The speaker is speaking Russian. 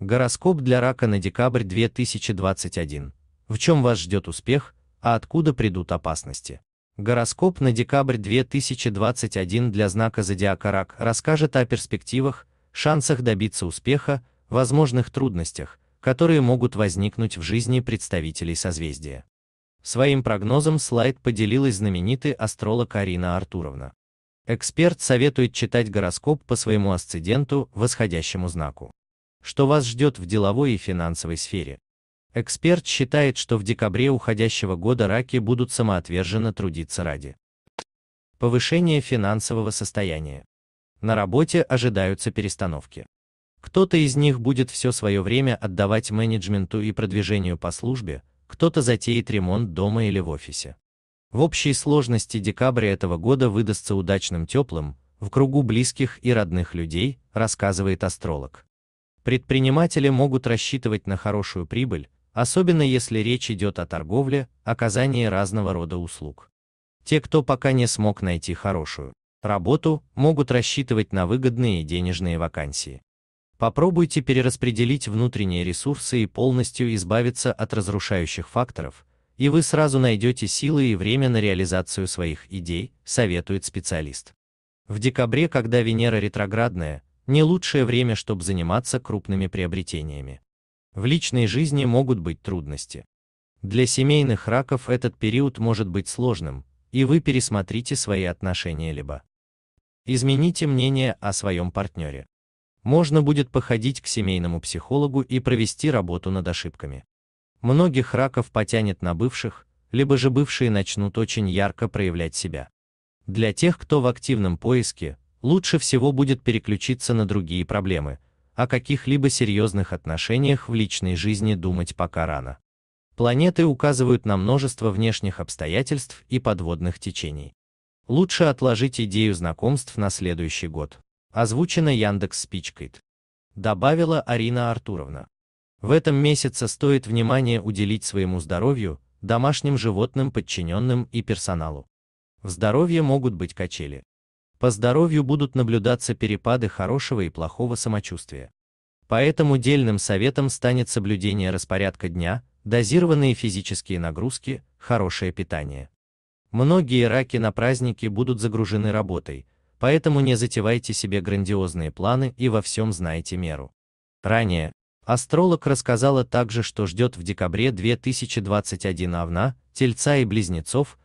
Гороскоп для рака на декабрь 2021. В чем вас ждет успех, а откуда придут опасности? Гороскоп на декабрь 2021 для знака зодиака рак расскажет о перспективах, шансах добиться успеха, возможных трудностях, которые могут возникнуть в жизни представителей созвездия. Своим прогнозом слайд поделилась знаменитый астролог Арина Артуровна. Эксперт советует читать гороскоп по своему асценденту, восходящему знаку что вас ждет в деловой и финансовой сфере. Эксперт считает, что в декабре уходящего года раки будут самоотверженно трудиться ради повышения финансового состояния. На работе ожидаются перестановки. Кто-то из них будет все свое время отдавать менеджменту и продвижению по службе, кто-то затеет ремонт дома или в офисе. В общей сложности декабрь этого года выдастся удачным теплым, в кругу близких и родных людей, рассказывает астролог предприниматели могут рассчитывать на хорошую прибыль, особенно если речь идет о торговле, оказании разного рода услуг. Те, кто пока не смог найти хорошую работу, могут рассчитывать на выгодные денежные вакансии. Попробуйте перераспределить внутренние ресурсы и полностью избавиться от разрушающих факторов, и вы сразу найдете силы и время на реализацию своих идей, советует специалист. В декабре, когда Венера ретроградная, не лучшее время, чтобы заниматься крупными приобретениями. В личной жизни могут быть трудности. Для семейных раков этот период может быть сложным, и вы пересмотрите свои отношения либо измените мнение о своем партнере. Можно будет походить к семейному психологу и провести работу над ошибками. Многих раков потянет на бывших, либо же бывшие начнут очень ярко проявлять себя. Для тех, кто в активном поиске, лучше всего будет переключиться на другие проблемы, о каких-либо серьезных отношениях в личной жизни думать пока рано. Планеты указывают на множество внешних обстоятельств и подводных течений. Лучше отложить идею знакомств на следующий год. Озвучено Яндекс Спичкайт. Добавила Арина Артуровна. В этом месяце стоит внимание уделить своему здоровью, домашним животным, подчиненным и персоналу. В здоровье могут быть качели. По здоровью будут наблюдаться перепады хорошего и плохого самочувствия. Поэтому дельным советом станет соблюдение распорядка дня, дозированные физические нагрузки, хорошее питание. Многие раки на праздники будут загружены работой, поэтому не затевайте себе грандиозные планы и во всем знайте меру. Ранее, астролог рассказала также, что ждет в декабре 2021 овна, тельца и близнецов,